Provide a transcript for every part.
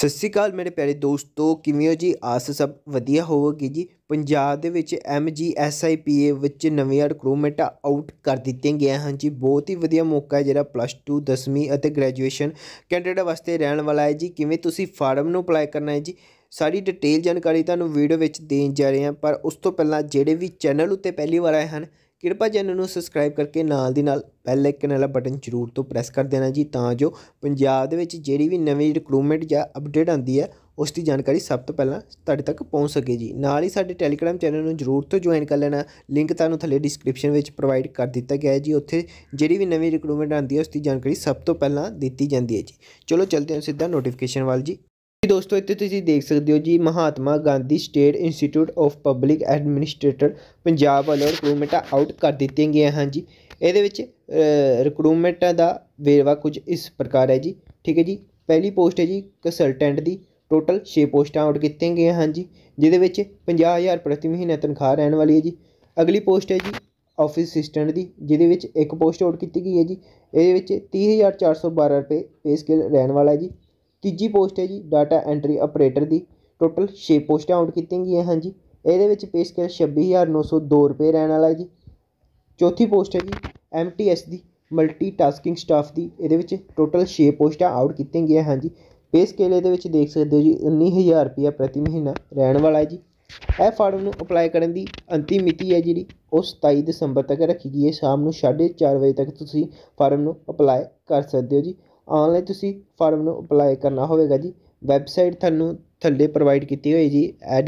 ਸਤਿ ਸ਼੍ਰੀ ਅਕਾਲ ਮੇਰੇ ਪਿਆਰੇ ਦੋਸਤੋ ਕਿਵੇਂ ਹੋ ਜੀ ਆਸ ਸਭ ਵਧੀਆ ਹੋਵੋਗੇ ਜੀ ਪੰਜਾਬ ਦੇ ਵਿੱਚ MGSIPA ਵਿੱਚ ਨਵੇਂ ਰਿਕਰੂਟਮੈਂਟ ਆਊਟ ਕਰ ਦਿੱਤੇ ਗਏ ਹਨ ਜੀ ਬਹੁਤ ਹੀ ਵਧੀਆ ਮੌਕਾ ਹੈ ਜਿਹੜਾ ਪਲੱਸ 2 ਦਸਵੀਂ ਅਤੇ ਗ੍ਰੈਜੂਏਸ਼ਨ ਕੈਂਡੀਡੇਟ ਵਾਸਤੇ ਰਹਿਣ ਵਾਲਾ ਹੈ ਜੀ ਕਿਵੇਂ ਤੁਸੀਂ ਫਾਰਮ ਨੂੰ ਅਪਲਾਈ ਕਰਨਾ ਹੈ ਜੀ ਸਾਰੀ ਡਿਟੇਲ ਜਾਣਕਾਰੀ ਤੁਹਾਨੂੰ ਵੀਡੀਓ ਵਿੱਚ ਦੇਣ ਜਾ ਰਹੇ ਹਾਂ ਪਰ ਉਸ ਤੋਂ ਪਹਿਲਾਂ ਜਿਹੜੇ ਵੀ ਚੈਨਲ ਉੱਤੇ ਪਹਿਲੀ ਵਾਰ ਆਏ ਹਨ ਕਿਰਪਾ ਚੈਨਲ ਨੂੰ ਸਬਸਕ੍ਰਾਈਬ ਕਰਕੇ ਨਾਲ ਦੀ ਨਾਲ ਬੈਲ ਆਈਕਨ ਵਾਲਾ ਬਟਨ ਜ਼ਰੂਰ ਤੋਂ ਪ੍ਰੈਸ ਕਰ ਦੇਣਾ ਜੀ ਤਾਂ ਜੋ ਪੰਜਾਬ ਦੇ ਵਿੱਚ ਜਿਹੜੀ ਵੀ ਨਵੀਂ ਰਿਕਰੂਟਮੈਂਟ ਜਾਂ ਅਪਡੇਟ ਆਉਂਦੀ ਹੈ ਉਸ ਦੀ ਜਾਣਕਾਰੀ ਸਭ ਤੋਂ ਪਹਿਲਾਂ ਤੁਹਾਡੇ ਤੱਕ ਪਹੁੰਚ ਸਕੇ ਜੀ ਨਾਲ ਹੀ ਸਾਡੇ ਟੈਲੀਗ੍ਰਾਮ ਚੈਨਲ ਨੂੰ ਜ਼ਰੂਰ ਤੋਂ ਜੁਆਇਨ ਕਰ ਲੈਣਾ ਲਿੰਕ ਤੁਹਾਨੂੰ ਥੱਲੇ ਡਿਸਕ੍ਰਿਪਸ਼ਨ ਵਿੱਚ ਪ੍ਰੋਵਾਈਡ ਕਰ ਦਿੱਤਾ ਗਿਆ ਹੈ ਜੀ ਉੱਥੇ ਜਿਹੜੀ ਵੀ ਨਵੀਂ ਰਿਕਰੂਟਮੈਂਟ ਆਉਂਦੀ ਹੈ ਉਸ ਦੀ ਜਾਣਕਾਰੀ ਸਭ ਤੋਂ ਪਹਿਲਾਂ ਦਿੱਤੀ ਜਾਂਦੀ ਹੈ ਜੀ ਚਲੋ ਚਲਦੇ ਹਾਂ ਸਿੱਧਾ ਨੋਟੀਫਿਕੇਸ਼ਨ ਵੱਲ ਜੀ ਦੋਸਤੋ ਇੱਥੇ ਤੁਸੀਂ ਦੇਖ ਸਕਦੇ ਹੋ ਜੀ Mahatma Gandhi state institute of public administrator Punjab ਵੱਲੋਂ ਰਿਕਰੂਟਮੈਂਟ ਆਊਟ ਕਰ ਦਿੱਤੇ ਗਏ ਹਨ ਜੀ ਇਹਦੇ ਵਿੱਚ ਰਿਕਰੂਟਮੈਂਟਾਂ ਦਾ ਵੇਰਵਾ ਕੁਝ ਇਸ ਪ੍ਰਕਾਰ ਹੈ ਜੀ ਠੀਕ ਹੈ ਜੀ ਪਹਿਲੀ ਪੋਸਟ ਹੈ ਜੀ ਕੰਸਲਟੈਂਟ ਦੀ ਟੋਟਲ 6 ਪੋਸਟਾਂ ਆਊਟ ਕੀਤੀਆਂ ਗਈਆਂ ਹਨ ਜੀ ਜਿਹਦੇ ਵਿੱਚ 50000 ਪ੍ਰਤੀ ਮਹੀਨਾ ਤਨਖਾਹ ਰਹਿਣ ਵਾਲੀ ਹੈ ਜੀ ਅਗਲੀ ਪੋਸਟ ਹੈ ਜੀ ਆਫਿਸ ਅਸਿਸਟੈਂਟ ਦੀ ਜਿਹਦੇ ਵਿੱਚ ਇੱਕ ਪੋਸਟ ਆਊਟ ਕੀਤੀ ਗਈ ਹੈ ਜੀ ਇਹਦੇ ਵਿੱਚ 30412 ਰੁਪਏ ਪੇ ਸਕੇਲ ਰਹਿਣ ਵਾਲਾ ਹੈ ਜੀ ਤੀਜੀ ਪੋਸਟ ਹੈ ਜੀ ਡਾਟਾ ਐਂਟਰੀ ਆਪਰੇਟਰ ਦੀ ਟੋਟਲ 6 ਪੋਸਟਾਂ ਆਊਟ ਕੀਤੀਆਂ ਗਈਆਂ ਹਨ ਜੀ ਇਹਦੇ ਵਿੱਚ ਪੇ ਸਕੇਲ 26902 ਰੁਪਏ ਰਹਿਣ ਵਾਲਾ ਜੀ ਚੌਥੀ ਪੋਸਟ ਹੈ ਜੀ ਐਮਟੀਐਸ ਦੀ ਮਲਟੀ ਟਾਸਕਿੰਗ ਸਟਾਫ ਦੀ ਇਹਦੇ ਵਿੱਚ ਟੋਟਲ 6 ਪੋਸਟਾਂ ਆਊਟ ਕੀਤੀਆਂ ਗਈਆਂ ਹਨ ਜੀ ਪੇ ਸਕੇਲ ਇਹਦੇ ਵਿੱਚ ਦੇਖ ਸਕਦੇ ਹੋ ਜੀ 19000 ਰੁਪਏ ਪ੍ਰਤੀ ਮਹੀਨਾ ਰਹਿਣ ਵਾਲਾ ਜੀ ਇਹ ਫਾਰਮ ਨੂੰ ਅਪਲਾਈ ਕਰਨ ਦੀ ਅੰਤਿਮ ਮਿਤੀ ਹੈ ਜਿਹੜੀ ਉਹ 27 ਦਸੰਬਰ ਤੱਕ ਰੱਖੀ ਗਈ ਹੈ ਸ਼ਾਮ ਨੂੰ 4:30 ਵਜੇ ਤੱਕ ਤੁਸੀਂ ਫਾਰਮ ਨੂੰ ਅਪਲਾਈ ਕਰ ਸਕਦੇ ਹੋ ਜੀ ਆਨਲਾਈਨ ਤੁਸੀਂ ਫਾਰਮ ਨੂੰ ਅਪਲਾਈ ਕਰਨਾ ਹੋਵੇਗਾ ਜੀ ਵੈਬਸਾਈਟ ਤੁਹਾਨੂੰ ਥੱਲੇ ਪ੍ਰੋਵਾਈਡ ਕੀਤੀ ਹੋਈ ਜੀ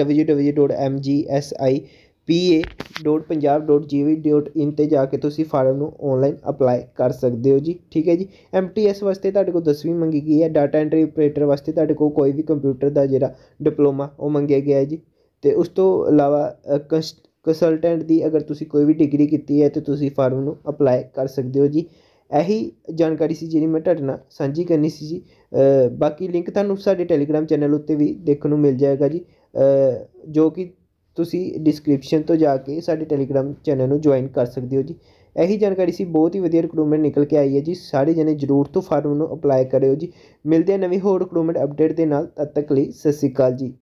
www.mgsipa.punjab.gov.in ਤੇ ਜਾ ਕੇ ਤੁਸੀਂ ਫਾਰਮ ਨੂੰ ਆਨਲਾਈਨ ਅਪਲਾਈ ਕਰ ਸਕਦੇ ਹੋ ਜੀ ਠੀਕ ਹੈ ਜੀ ਐਮਟੀਐਸ ਵਾਸਤੇ ਤੁਹਾਡੇ ਕੋਲ 10ਵੀਂ ਮੰਗੀ ਗਈ ਹੈ ਡਾਟਾ ਐਂਟਰੀ ਆਪਰੇਟਰ ਵਾਸਤੇ ਤੁਹਾਡੇ ਕੋਲ ਕੋਈ ਵੀ ਕੰਪਿਊਟਰ ਦਾ ਜਿਹੜਾ ਡਿਪਲੋਮਾ ਉਹ ਮੰਗਿਆ ਗਿਆ ਹੈ ਜੀ ਤੇ ਉਸ ਤੋਂ ਇਲਾਵਾ ਕੰਸਲਟੈਂਟ ਦੀ ਅਗਰ ਤੁਸੀਂ ਕੋਈ ਵੀ ਡਿਗਰੀ ਕੀਤੀ ਹੈ ਤੇ ਤੁਸੀਂ ਫਾਰਮ ਨੂੰ ਅਪਲਾਈ ਕਰ ਸਕਦੇ ਹੋ ਜੀ ਇਹੀ ਜਾਣਕਾਰੀ ਸੀ ਜਿਹੜੀ ਮੈਂ ਤੁਹਾਡੇ ਨਾਲ ਸਾਂਝੀ ਕਰਨੀ ਸੀ ਜੀ ਬਾਕੀ ਲਿੰਕ ਤੁਹਾਨੂੰ ਸਾਡੇ ਟੈਲੀਗ੍ਰਾਮ ਚੈਨਲ ਉੱਤੇ ਵੀ ਦੇਖਣ ਨੂੰ ਮਿਲ ਜਾਏਗਾ ਜੀ ਜੋ ਕਿ ਤੁਸੀਂ ਡਿਸਕ੍ਰਿਪਸ਼ਨ ਤੋਂ ਜਾ ਕੇ ਸਾਡੇ ਟੈਲੀਗ੍ਰਾਮ ਚੈਨਲ ਨੂੰ ਜੁਆਇਨ ਕਰ ਸਕਦੇ ਹੋ ਜੀ ਇਹੀ ਜਾਣਕਾਰੀ ਸੀ ਬਹੁਤ ਹੀ ਵਧੀਆ ਰਿਕਰੂਟਮੈਂਟ ਨਿਕਲ ਕੇ ਆਈ ਹੈ ਜੀ ਸਾਰੇ ਜਣੇ ਜ਼ਰੂਰ ਤੋਂ ਫਾਰਮ ਨੂੰ ਅਪਲਾਈ ਕਰਿਓ ਜੀ ਮਿਲਦੇ ਆ ਨਵੀਂ ਹੋਰ ਰਿਕਰੂਟਮੈਂਟ ਅਪਡੇਟ ਦੇ ਨਾਲ ਤਦ ਤੱਕ ਲਈ ਸਸਿਕਾਲ ਜੀ